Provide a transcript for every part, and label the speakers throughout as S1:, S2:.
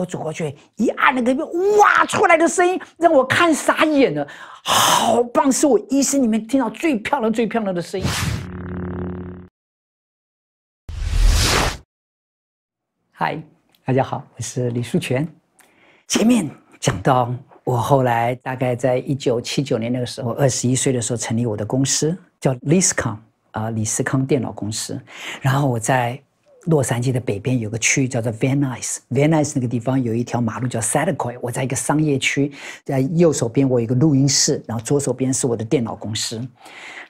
S1: 我走过去，一按那个片，哇出来的声音让我看傻眼了，好棒，是我一生里面听到最漂亮、最漂亮的声音。嗨，大家好，我是李书全。前面讲到，我后来大概在一九七九年那个时候，二十一岁的时候成立我的公司，叫 l i s c o n 啊，李思康电脑公司。然后我在。洛杉矶的北边有个区叫做 Van i c e v a n i c e 那个地方有一条马路叫 s a t a c o i 我在一个商业区，在右手边我有一个录音室，然后左手边是我的电脑公司，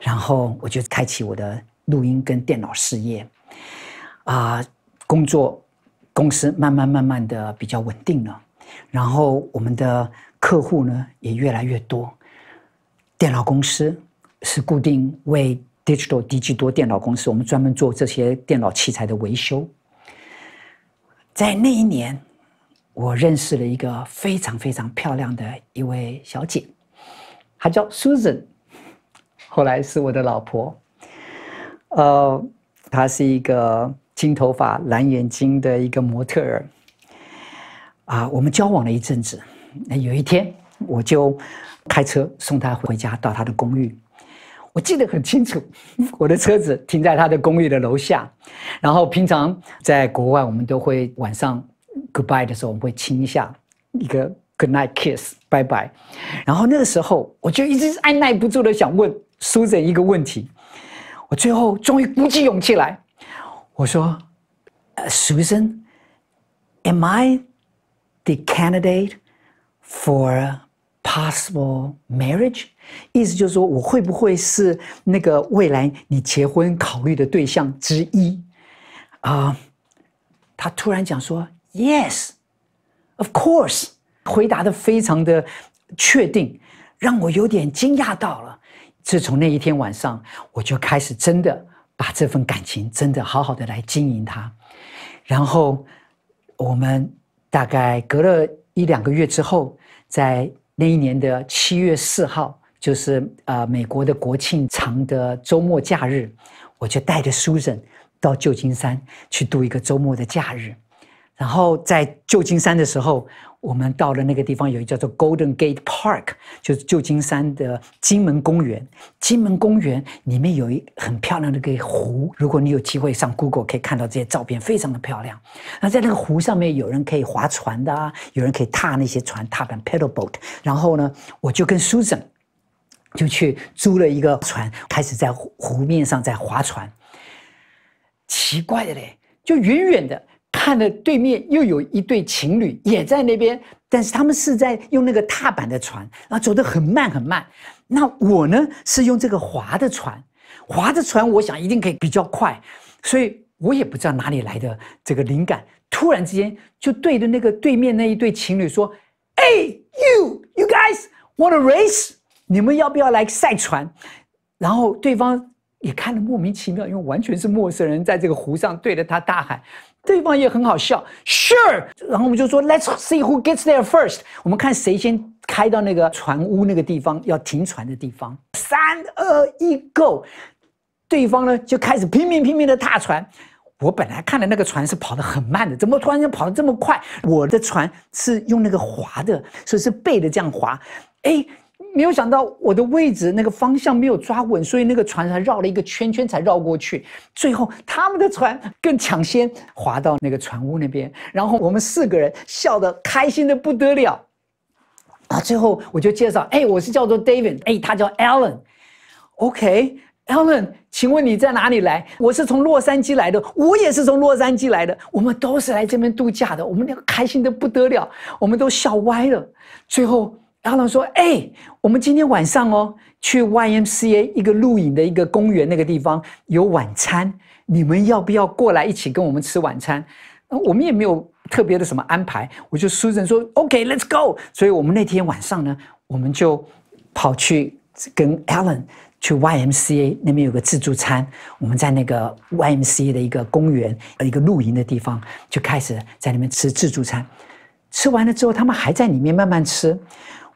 S1: 然后我就开启我的录音跟电脑事业，啊，工作公司慢慢慢慢的比较稳定了，然后我们的客户呢也越来越多，电脑公司是固定为。Digital DG 多电脑公司，我们专门做这些电脑器材的维修。在那一年，我认识了一个非常非常漂亮的一位小姐，她叫 Susan，后来是我的老婆。呃，她是一个金头发、蓝眼睛的一个模特儿。啊，我们交往了一阵子，那有一天，我就开车送她回家到她的公寓。我记得很清楚，我的车子停在他的公寓的楼下。然后平常在国外，我们都会晚上 goodbye 的时候，我们会亲一下一个 goodnight kiss，拜拜。然后那个时候，我就一直按耐不住的想问 Susan 一个问题。我最后终于鼓起勇气来，我说：“Susan，am I the candidate for？” possible marriage？意思就是说，我会不会是那个未来你结婚考虑的对象之一？啊、uh,，他突然讲说，Yes，of course，回答的非常的确定，让我有点惊讶到了。自从那一天晚上，我就开始真的把这份感情真的好好的来经营它。然后我们大概隔了一两个月之后，在那一年的七月四号，就是呃美国的国庆长的周末假日，我就带着 Susan 到旧金山去度一个周末的假日。然后在旧金山的时候，我们到了那个地方，有一个叫做 Golden Gate Park，就是旧金山的金门公园。金门公园里面有一很漂亮的一个湖，如果你有机会上 Google，可以看到这些照片，非常的漂亮。那在那个湖上面，有人可以划船的啊，有人可以踏那些船，踏板 paddle boat。然后呢，我就跟 Susan 就去租了一个船，开始在湖面上在划船。奇怪的嘞，就远远的。看着对面又有一对情侣也在那边，但是他们是在用那个踏板的船，然后走得很慢很慢。那我呢是用这个划的船，划的船，我想一定可以比较快。所以我也不知道哪里来的这个灵感，突然之间就对着那个对面那一对情侣说：“Hey, you, you guys want a race？你们要不要来赛船？”然后对方也看得莫名其妙，因为完全是陌生人在这个湖上对着他大喊。对方也很好笑，Sure，然后我们就说 Let's see who gets there first。我们看谁先开到那个船坞那个地方，要停船的地方。三二一 Go，对方呢就开始拼命拼命的踏船。我本来看的那个船是跑得很慢的，怎么突然间跑得这么快？我的船是用那个滑的，所以是背的这样滑。哎。没有想到我的位置那个方向没有抓稳，所以那个船才绕了一个圈圈才绕过去。最后他们的船更抢先划到那个船屋那边，然后我们四个人笑得开心的不得了。啊，最后我就介绍，哎，我是叫做 David，哎，他叫 Alan。OK，Alan，请问你在哪里来？我是从洛杉矶来的，我也是从洛杉矶来的，我们都是来这边度假的，我们两个开心的不得了，我们都笑歪了。最后。阿 l 说：“哎，我们今天晚上哦，去 YMCA 一个露营的一个公园那个地方有晚餐，你们要不要过来一起跟我们吃晚餐？我们也没有特别的什么安排，我就 Susan 说 OK，Let's go。所以，我们那天晚上呢，我们就跑去跟 Alan 去 YMCA 那边有个自助餐，我们在那个 YMCA 的一个公园一个露营的地方就开始在那边吃自助餐。吃完了之后，他们还在里面慢慢吃。”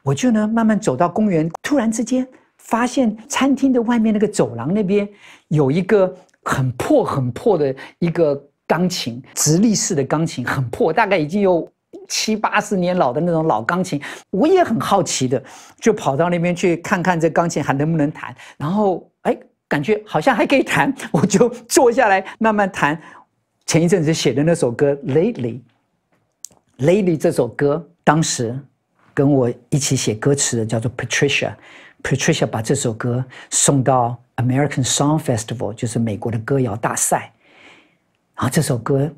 S1: 我就呢慢慢走到公园，突然之间发现餐厅的外面那个走廊那边有一个很破很破的一个钢琴，直立式的钢琴很破，大概已经有七八十年老的那种老钢琴。我也很好奇的，就跑到那边去看看这钢琴还能不能弹。然后哎，感觉好像还可以弹，我就坐下来慢慢弹。前一阵子写的那首歌《Lately》，《Lately》这首歌当时。跟我一起写歌词的叫做 Patricia，Patricia 把这首歌送到 American Song Festival，就是美国的歌谣大赛，然后这首歌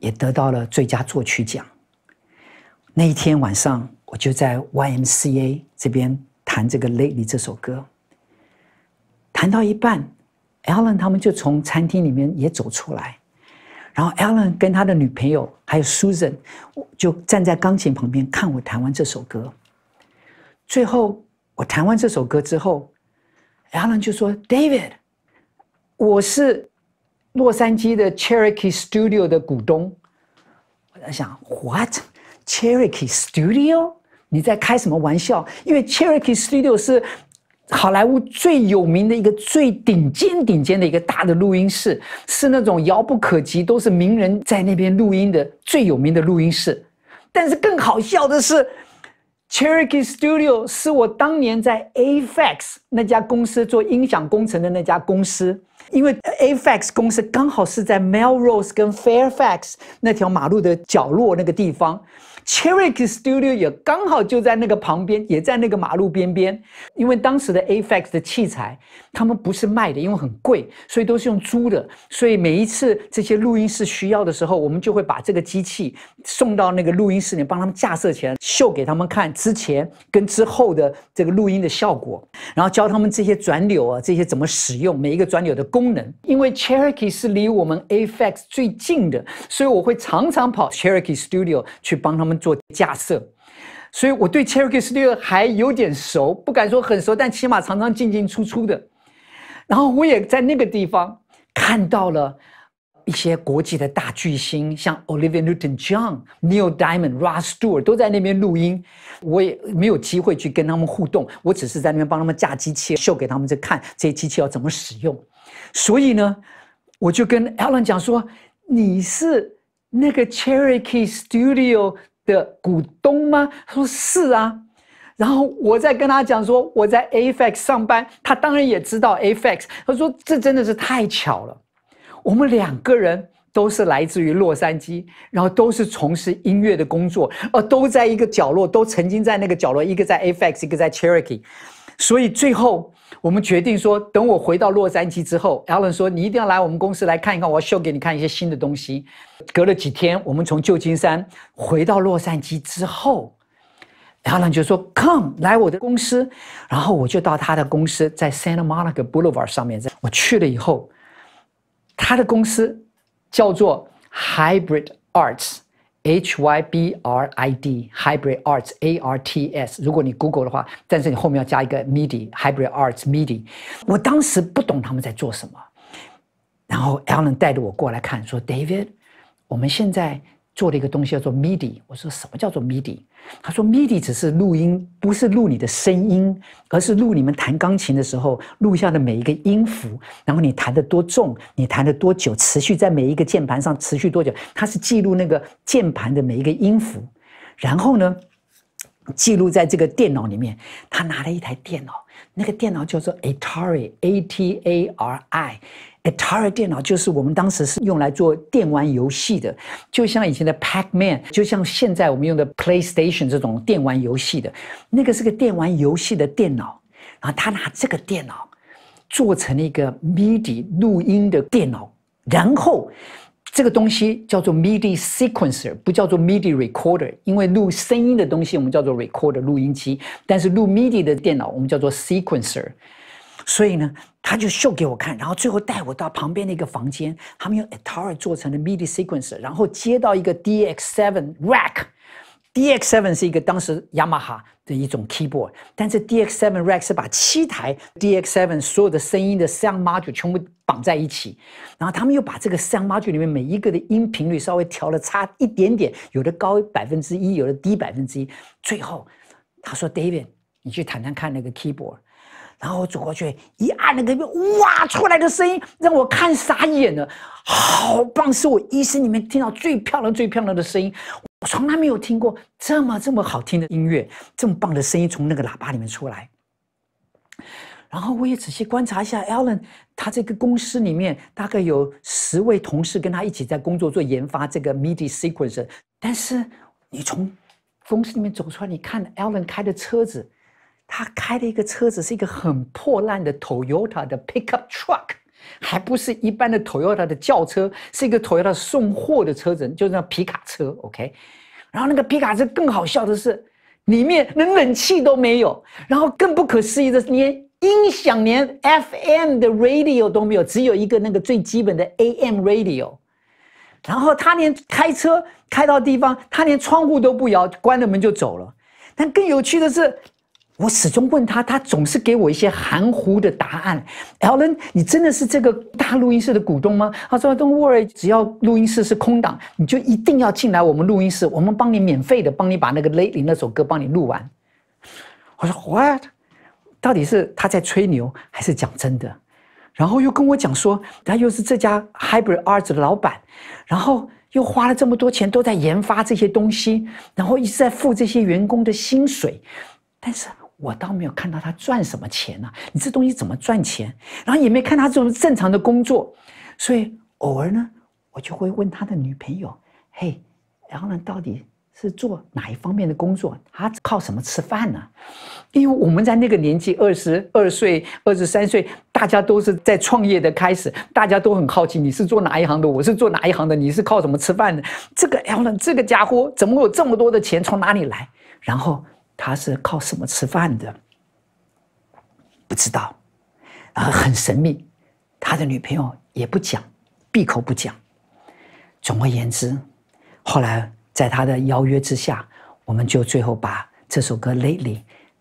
S1: 也得到了最佳作曲奖。那一天晚上，我就在 YMCA 这边弹这个《Lady》这首歌，弹到一半，Alan 他们就从餐厅里面也走出来，然后 Alan 跟他的女朋友。还有 Susan，就站在钢琴旁边看我弹完这首歌。最后我弹完这首歌之后，Alan 就说：“David，我是洛杉矶的 Cherokee Studio 的股东。”我在想 “What Cherokee Studio？你在开什么玩笑？因为 Cherokee Studio 是……”好莱坞最有名的一个最顶尖顶尖的一个大的录音室，是那种遥不可及，都是名人在那边录音的最有名的录音室。但是更好笑的是，Cherokee Studio 是我当年在 Afx 那家公司做音响工程的那家公司，因为 Afx 公司刚好是在 Melrose 跟 Fairfax 那条马路的角落那个地方。Cherokee Studio 也刚好就在那个旁边，也在那个马路边边。因为当时的 Afx 的器材他们不是卖的，因为很贵，所以都是用租的。所以每一次这些录音室需要的时候，我们就会把这个机器送到那个录音室里，帮他们架设起来，秀给他们看之前跟之后的这个录音的效果，然后教他们这些转钮啊，这些怎么使用每一个转钮的功能。因为 Cherokee 是离我们 Afx 最近的，所以我会常常跑 Cherokee Studio 去帮他们。做架设，所以我对 Cherokee Studio 还有点熟，不敢说很熟，但起码常常进进出出的。然后我也在那个地方看到了一些国际的大巨星，像 Olivia Newton-John、Neil Diamond、Ras Stewart 都在那边录音。我也没有机会去跟他们互动，我只是在那边帮他们架机器，秀给他们在看这些机器要怎么使用。所以呢，我就跟 Alan 讲说：“你是那个 Cherokee Studio。”的股东吗？他说是啊，然后我在跟他讲说我在 AFX 上班，他当然也知道 AFX。他说这真的是太巧了，我们两个人都是来自于洛杉矶，然后都是从事音乐的工作，呃，都在一个角落，都曾经在那个角落，一个在 AFX，一个在 Cherokee。所以最后我们决定说，等我回到洛杉矶之后，Alan 说：“你一定要来我们公司来看一看，我要 show 给你看一些新的东西。”隔了几天，我们从旧金山回到洛杉矶之后，Alan 就说：“Come 来我的公司。”然后我就到他的公司，在 Santa Monica Boulevard 上面，我去了以后，他的公司叫做 Hybrid Arts。H y b r i d hybrid arts a r t s，如果你 Google 的话，但是你后面要加一个 m i d i hybrid arts m i d i 我当时不懂他们在做什么，然后 Alan 带着我过来看，说 David，我们现在。做了一个东西叫做 MIDI。我说什么叫做 MIDI？他说 MIDI 只是录音，不是录你的声音，而是录你们弹钢琴的时候录下的每一个音符。然后你弹的多重，你弹的多久，持续在每一个键盘上持续多久，它是记录那个键盘的每一个音符，然后呢，记录在这个电脑里面。他拿了一台电脑，那个电脑叫做 Atari，A-T-A-R-I。Atari 电脑就是我们当时是用来做电玩游戏的，就像以前的 Pac-Man，就像现在我们用的 PlayStation 这种电玩游戏的，那个是个电玩游戏的电脑。然后他拿这个电脑做成了一个 MIDI 录音的电脑，然后这个东西叫做 MIDI sequencer，不叫做 MIDI recorder，因为录声音的东西我们叫做 recorder 录音机，但是录 MIDI 的电脑我们叫做 sequencer。所以呢。他就秀给我看，然后最后带我到旁边那个房间，他们用 Atari 做成了 MIDI sequence，然后接到一个 DX7 rack。DX7 是一个当时雅马哈的一种 keyboard，但是 DX7 rack 是把七台 DX7 所有的声音的 sound module 全部绑在一起，然后他们又把这个 sound module 里面每一个的音频率稍微调了差一点点，有的高百分之一，有的低百分之一。最后，他说：“David，你去谈谈看那个 keyboard。”然后我走过去，一按那个哇，出来的声音让我看傻眼了，好棒，是我一生里面听到最漂亮、最漂亮的声音，我从来没有听过这么这么好听的音乐，这么棒的声音从那个喇叭里面出来。然后我也仔细观察一下，Alan，他这个公司里面大概有十位同事跟他一起在工作做研发这个 MIDI sequence，但是你从公司里面走出来，你看 Alan 开的车子。他开的一个车子是一个很破烂的 Toyota 的 pickup truck，还不是一般的 Toyota 的轿车，是一个 Toyota 送货的车子，就是那皮卡车。OK，然后那个皮卡车更好笑的是，里面连冷气都没有，然后更不可思议的是，连音响、连 FM 的 radio 都没有，只有一个那个最基本的 AM radio。然后他连开车开到地方，他连窗户都不摇，关了门就走了。但更有趣的是。我始终问他，他总是给我一些含糊的答案。l e n 你真的是这个大录音室的股东吗？他说：“Don't worry，只要录音室是空档，你就一定要进来我们录音室，我们帮你免费的，帮你把那个 Lady 那首歌帮你录完。”我说：“What？到底是他在吹牛还是讲真的？”然后又跟我讲说，他又是这家 Hybrid Arts 的老板，然后又花了这么多钱都在研发这些东西，然后一直在付这些员工的薪水，但是。我倒没有看到他赚什么钱呢？你这东西怎么赚钱？然后也没看他做正常的工作，所以偶尔呢，我就会问他的女朋友：“嘿然后呢，到底是做哪一方面的工作？他靠什么吃饭呢？”因为我们在那个年纪，二十二岁、二十三岁，大家都是在创业的开始，大家都很好奇你是做哪一行的，我是做哪一行的，你是靠什么吃饭的？这个 l 后呢，n 这个家伙怎么会有这么多的钱？从哪里来？然后。他是靠什么吃饭的？不知道，然后很神秘，他的女朋友也不讲，闭口不讲。总而言之，后来在他的邀约之下，我们就最后把这首歌《Lately》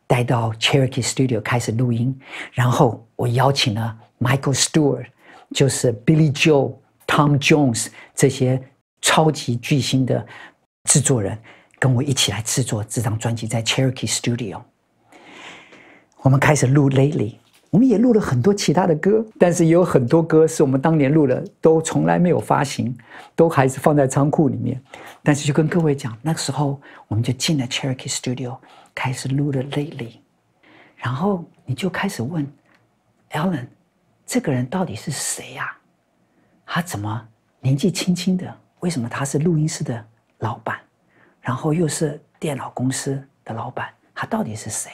S1: 带到 Cherokee Studio 开始录音。然后我邀请了 Michael Stewart，就是 Billy Joel、Tom Jones 这些超级巨星的制作人。跟我一起来制作这张专辑，在 Cherokee Studio，我们开始录《Lately》，我们也录了很多其他的歌，但是有很多歌是我们当年录了，都从来没有发行，都还是放在仓库里面。但是就跟各位讲，那个时候我们就进了 Cherokee Studio，开始录了《Lately》，然后你就开始问 Alan，这个人到底是谁呀？他怎么年纪轻轻的，为什么他是录音室的老板？然后又是电脑公司的老板，他到底是谁？